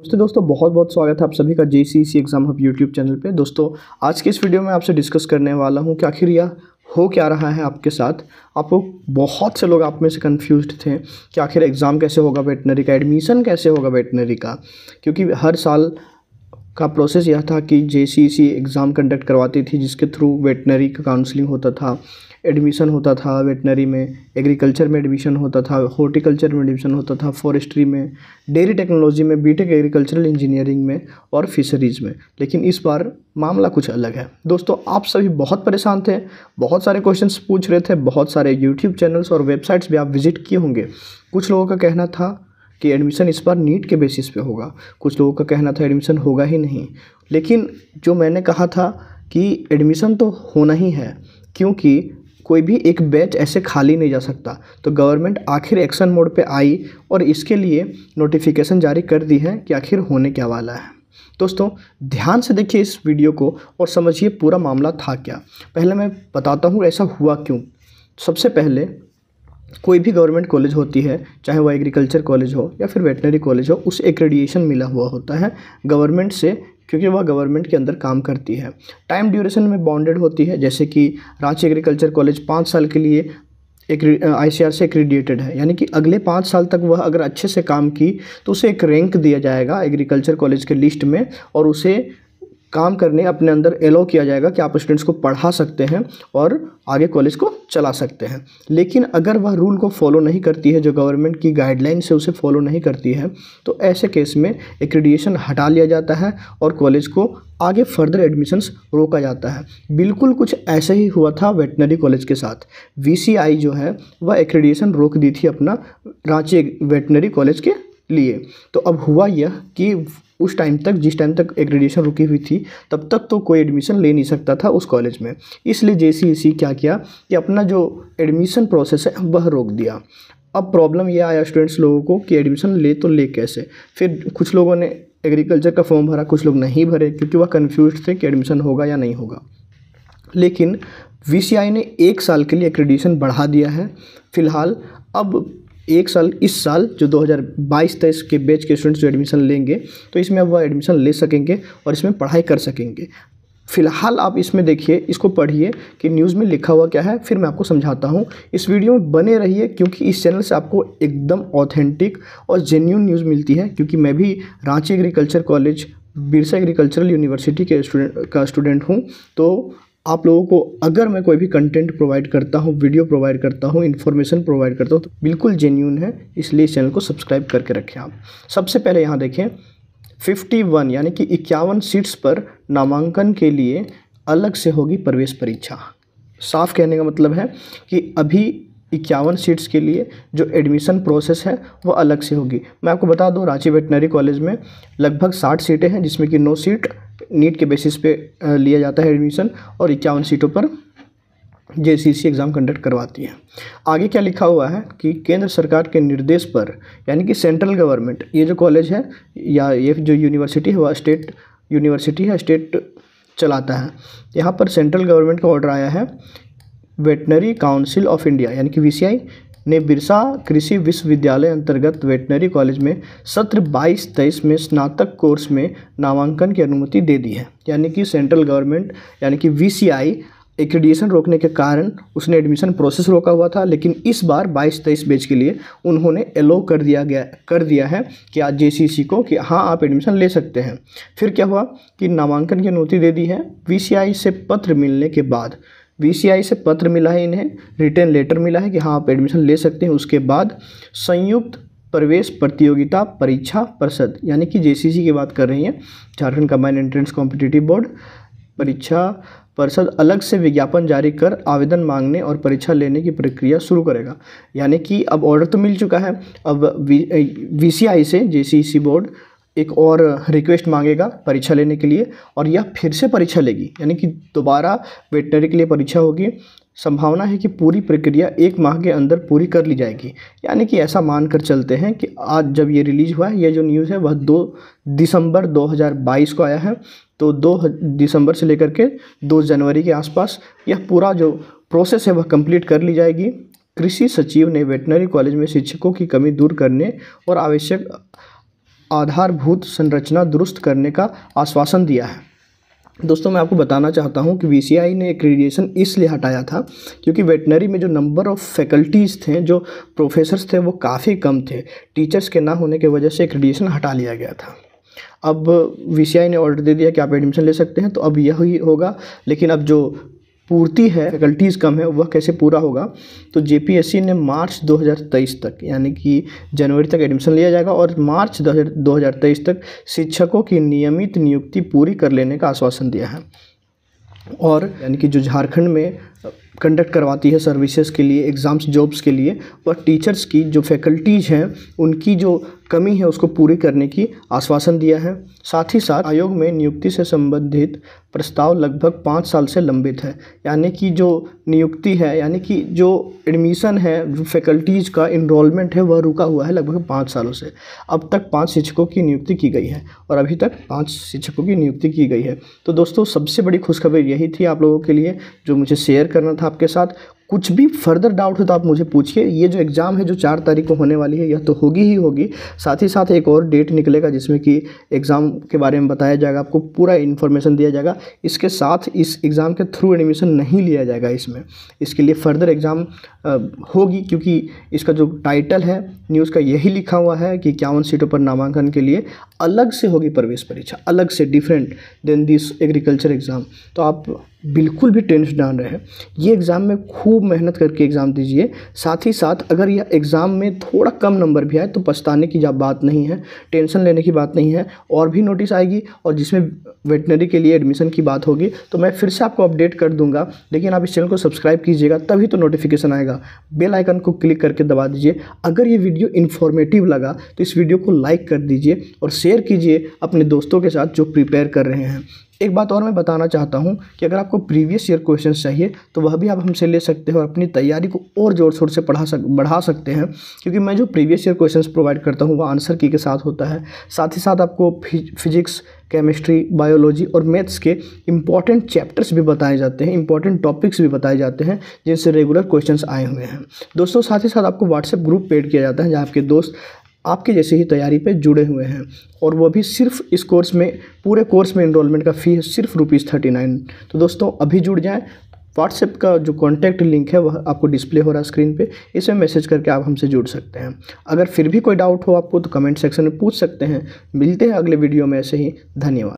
नमस्ते दोस्तों बहुत बहुत स्वागत है आप सभी का J C exam hub YouTube channel पे दोस्तों आज के इस वीडियो में आपसे डिस्कस करने वाला हूँ कि आखिर यह हो क्या रहा है आपके साथ आपको बहुत से लोग आप में से कंफ्यूज थे कि आखिर एग्ज़ाम कैसे होगा वेटनरी का एडमिशन कैसे होगा वेटनरी का क्योंकि हर साल का प्रोसेस यह था कि जे एग्ज़ाम कंडक्ट करवाती थी जिसके थ्रू वेटनरी का काउंसलिंग होता था एडमिशन होता था वेटनरी में एग्रीकल्चर में एडमिशन होता था हॉर्टिकल्चर में एडमिशन होता था फॉरेस्ट्री में डेयरी टेक्नोलॉजी में बीटेक एग्रीकल्चरल इंजीनियरिंग में और फिशरीज़ में लेकिन इस बार मामला कुछ अलग है दोस्तों आप सभी बहुत परेशान थे बहुत सारे क्वेश्चंस पूछ रहे थे बहुत सारे यूट्यूब चैनल्स और वेबसाइट्स भी आप विजिट किए होंगे कुछ लोगों का कहना था कि एडमिशन इस बार नीट के बेसिस पे होगा कुछ लोगों का कहना था एडमिशन होगा ही नहीं लेकिन जो मैंने कहा था कि एडमिशन तो होना ही है क्योंकि कोई भी एक बैच ऐसे खाली नहीं जा सकता तो गवर्नमेंट आखिर एक्शन मोड पे आई और इसके लिए नोटिफिकेशन जारी कर दी है कि आखिर होने क्या वाला है दोस्तों ध्यान से देखिए इस वीडियो को और समझिए पूरा मामला था क्या पहले मैं बताता हूँ ऐसा हुआ क्यों सबसे पहले कोई भी गवर्नमेंट कॉलेज होती है चाहे वह एग्रीकल्चर कॉलेज हो या फिर वेटनरी कॉलेज हो उसे एक मिला हुआ होता है गवर्नमेंट से क्योंकि वह गवर्नमेंट के अंदर काम करती है टाइम ड्यूरेशन में बाउंडेड होती है जैसे कि रांची एग्रीकल्चर कॉलेज पाँच साल के लिए एक आई सी आर से एक्रीडिएटेड है यानी कि अगले पाँच साल तक वह अगर अच्छे से काम की तो उसे एक रैंक दिया जाएगा एग्रीकल्चर कॉलेज के लिस्ट में और उसे काम करने अपने अंदर एलो किया जाएगा कि आप स्टूडेंट्स को पढ़ा सकते हैं और आगे कॉलेज को चला सकते हैं लेकिन अगर वह रूल को फॉलो नहीं करती है जो गवर्नमेंट की गाइडलाइन से उसे फॉलो नहीं करती है तो ऐसे केस में एक्रीडिएशन हटा लिया जाता है और कॉलेज को आगे फर्दर एडमिशंस रोका जाता है बिल्कुल कुछ ऐसे ही हुआ था वेटनरी कॉलेज के साथ वी जो है वह एक्रेडिएशन रोक दी थी अपना रांची वेटनरी कॉलेज के लिए तो अब हुआ यह कि उस टाइम तक जिस टाइम तक एग्रीडेशन रुकी हुई थी तब तक तो कोई एडमिशन ले नहीं सकता था उस कॉलेज में इसलिए जे e क्या किया कि अपना जो एडमिशन प्रोसेस है वह रोक दिया अब प्रॉब्लम यह आया स्टूडेंट्स लोगों को कि एडमिशन ले तो ले कैसे फिर कुछ लोगों ने एग्रीकल्चर का फॉर्म भरा कुछ लोग नहीं भरे क्योंकि वह कन्फ्यूज थे कि एडमिशन होगा या नहीं होगा लेकिन वी ने एक साल के लिए एक्रेडिशन बढ़ा दिया है फिलहाल अब एक साल इस साल जो 2022 तेईस के बैच के स्टूडेंट्स जो एडमिशन लेंगे तो इसमें वह एडमिशन ले सकेंगे और इसमें पढ़ाई कर सकेंगे फिलहाल आप इसमें देखिए इसको पढ़िए कि न्यूज़ में लिखा हुआ क्या है फिर मैं आपको समझाता हूँ इस वीडियो में बने रहिए क्योंकि इस चैनल से आपको एकदम ऑथेंटिक और जेन्यून न्यूज़ मिलती है क्योंकि मैं भी Ranchi agriculture college Birsa agricultural university के स्टूडेंट का स्टूडेंट हूँ तो आप लोगों को अगर मैं कोई भी कंटेंट प्रोवाइड करता हूँ वीडियो प्रोवाइड करता हूँ इन्फॉर्मेशन प्रोवाइड करता हूँ तो बिल्कुल जेन्यून है इसलिए इस चैनल को सब्सक्राइब करके रखें आप सबसे पहले यहाँ देखें 51 यानी कि इक्यावन सीट्स पर नामांकन के लिए अलग से होगी प्रवेश परीक्षा साफ कहने का मतलब है कि अभी इक्यावन सीट्स के लिए जो एडमिशन प्रोसेस है वो अलग से होगी मैं आपको बता दूँ रांची वेटनरी कॉलेज में लगभग साठ सीटें हैं जिसमें कि नौ सीट नीट के बेसिस पे लिया जाता है एडमिशन और इक्यावन सीटों पर जे एग्ज़ाम कंडक्ट करवाती है आगे क्या लिखा हुआ है कि केंद्र सरकार के निर्देश पर यानी कि सेंट्रल गवर्नमेंट ये जो कॉलेज है या ये जो यूनिवर्सिटी है वह स्टेट यूनिवर्सिटी है स्टेट चलाता है यहाँ पर सेंट्रल गवर्नमेंट का ऑर्डर आया है वेटनरी काउंसिल ऑफ इंडिया यानी कि वी ने बिरसा कृषि विश्वविद्यालय अंतर्गत वेटनरी कॉलेज में सत्र बाईस तेईस में स्नातक कोर्स में नामांकन की अनुमति दे दी है यानी कि सेंट्रल गवर्नमेंट यानी कि वी सी रोकने के कारण उसने एडमिशन प्रोसेस रोका हुआ था लेकिन इस बार 22 तेईस बेच के लिए उन्होंने एलो कर दिया गया कर दिया है कि आज जे को कि हाँ आप एडमिशन ले सकते हैं फिर क्या हुआ कि नामांकन की अनुमति दे दी है वी से पत्र मिलने के बाद बीसीआई से पत्र मिला है इन्हें रिटर्न लेटर मिला है कि हाँ आप एडमिशन ले सकते हैं उसके बाद संयुक्त प्रवेश प्रतियोगिता परीक्षा परिषद यानी कि जेसीसी की बात कर रही हैं Jharkhand combined entrance competitive board परीक्षा परिषद अलग से विज्ञापन जारी कर आवेदन मांगने और परीक्षा लेने की प्रक्रिया शुरू करेगा यानी कि अब ऑर्डर तो मिल चुका है अब वी वी से जे बोर्ड एक और रिक्वेस्ट मांगेगा परीक्षा लेने के लिए और यह फिर से परीक्षा लेगी यानी कि दोबारा वेटनरी के लिए परीक्षा होगी संभावना है कि पूरी प्रक्रिया एक माह के अंदर पूरी कर ली जाएगी यानी कि ऐसा मानकर चलते हैं कि आज जब ये रिलीज हुआ है यह जो न्यूज़ है वह दो दिसंबर 2022 को आया है तो दो दिसंबर से लेकर के दो जनवरी के आसपास यह पूरा जो प्रोसेस है वह कंप्लीट कर ली जाएगी कृषि सचिव ने वेटनरी कॉलेज में शिक्षकों की कमी दूर करने और आवश्यक आधारभूत संरचना दुरुस्त करने का आश्वासन दिया है दोस्तों मैं आपको बताना चाहता हूं कि वीसीआई ने एक्रीडिएशन इसलिए हटाया था क्योंकि वेटनरी में जो नंबर ऑफ़ फैकल्टीज़ थे जो प्रोफेसर्स थे वो काफ़ी कम थे टीचर्स के ना होने की वजह से एक्रीडिएशन हटा लिया गया था अब वीसीआई ने ऑर्डर दे दिया कि आप एडमिशन ले सकते हैं तो अब यही होगा लेकिन अब जो पूर्ति है फैकल्टीज़ कम है वह कैसे पूरा होगा तो जे ने मार्च 2023 तक यानी कि जनवरी तक एडमिशन लिया जाएगा और मार्च 2023 तक शिक्षकों की नियमित नियुक्ति पूरी कर लेने का आश्वासन दिया है और यानी कि जो झारखंड में कंडक्ट करवाती है सर्विसेज के लिए एग्ज़ाम्स जॉब्स के लिए और टीचर्स की जो फैकल्टीज़ हैं उनकी जो कमी है उसको पूरी करने की आश्वासन दिया है साथ ही साथ आयोग में नियुक्ति से संबंधित प्रस्ताव लगभग पाँच साल से लंबित है यानी कि जो नियुक्ति है यानी कि जो एडमिशन है जो फैकल्टीज़ का इनरोलमेंट है वह रुका हुआ है लगभग पाँच सालों से अब तक पाँच शिक्षकों की नियुक्ति की गई है और अभी तक पाँच शिक्षकों की नियुक्ति की गई है तो दोस्तों सबसे बड़ी खुशखबरी यही थी आप लोगों के लिए जो मुझे शेयर करना था आपके साथ कुछ भी फर्दर डाउट हो तो आप मुझे पूछिए ये जो एग्ज़ाम है जो चार तारीख को होने वाली है यह तो होगी ही होगी साथ ही साथ एक और डेट निकलेगा जिसमें कि एग्ज़ाम के बारे में बताया जाएगा आपको पूरा इन्फॉर्मेशन दिया जाएगा इसके साथ इस एग्ज़ाम के थ्रू एडमिशन नहीं लिया जाएगा इसमें इसके लिए फर्दर एग्ज़ाम होगी क्योंकि इसका जो टाइटल है न्यूज़ का यही लिखा हुआ है कि इक्यावन सीटों पर नामांकन के लिए अलग से होगी प्रवेश परीक्षा अलग से different than this agriculture exam तो आप बिल्कुल भी टेंस ना रहे ये एग्ज़ाम में खूब मेहनत करके एग्ज़ाम दीजिए साथ ही साथ अगर यह एग्ज़ाम में थोड़ा कम नंबर भी आए तो पछताने की जब बात नहीं है टेंशन लेने की बात नहीं है और भी नोटिस आएगी और जिसमें वेटनरी के लिए एडमिशन की बात होगी तो मैं फिर से आपको अपडेट कर दूंगा लेकिन आप इस चैनल को सब्सक्राइब कीजिएगा तभी तो नोटिफिकेशन आएगा बेल आइकन को क्लिक करके दबा दीजिए अगर ये वीडियो इन्फॉर्मेटिव लगा तो इस वीडियो को लाइक कर दीजिए और शेयर कीजिए अपने दोस्तों के साथ जो प्रिपेयर कर रहे हैं एक बात और मैं बताना चाहता हूँ कि अगर आपको प्रीवियस ईयर क्वेश्चन चाहिए तो वह भी आप हमसे ले सकते हो और अपनी तैयारी को और जोर शोर से पढ़ा सक बढ़ा सकते हैं क्योंकि मैं जो प्रीवियस ईयर क्वेश्चन प्रोवाइड करता हूँ वो आंसर की के साथ होता है साथ ही साथ आपको फिजिक्स केमिस्ट्री बायोलॉजी और मैथ्स के इंपॉर्टेंट चैप्टर्स भी बताए जाते हैं इंपॉर्टेंट टॉपिक्स भी बताए जाते हैं जिनसे रेगुलर क्वेश्चंस आए हुए हैं दोस्तों साथ ही साथ आपको व्हाट्सएप ग्रुप पेड किया जाता है जहाँ आपके दोस्त आपके जैसे ही तैयारी पे जुड़े हुए हैं और वो भी सिर्फ इस कोर्स में पूरे कोर्स में इनरोलमेंट का फ़ी है सिर्फ रुपीज़ थर्टी नाइन तो दोस्तों अभी जुड़ जाएँ व्हाट्सएप का जो कॉन्टैक्ट लिंक है वह आपको डिस्प्ले हो रहा है स्क्रीन पे इसमें मैसेज करके आप हमसे जुड़ सकते हैं अगर फिर भी कोई डाउट हो आपको तो कमेंट सेक्शन में पूछ सकते हैं मिलते हैं अगले वीडियो में ऐसे ही धन्यवाद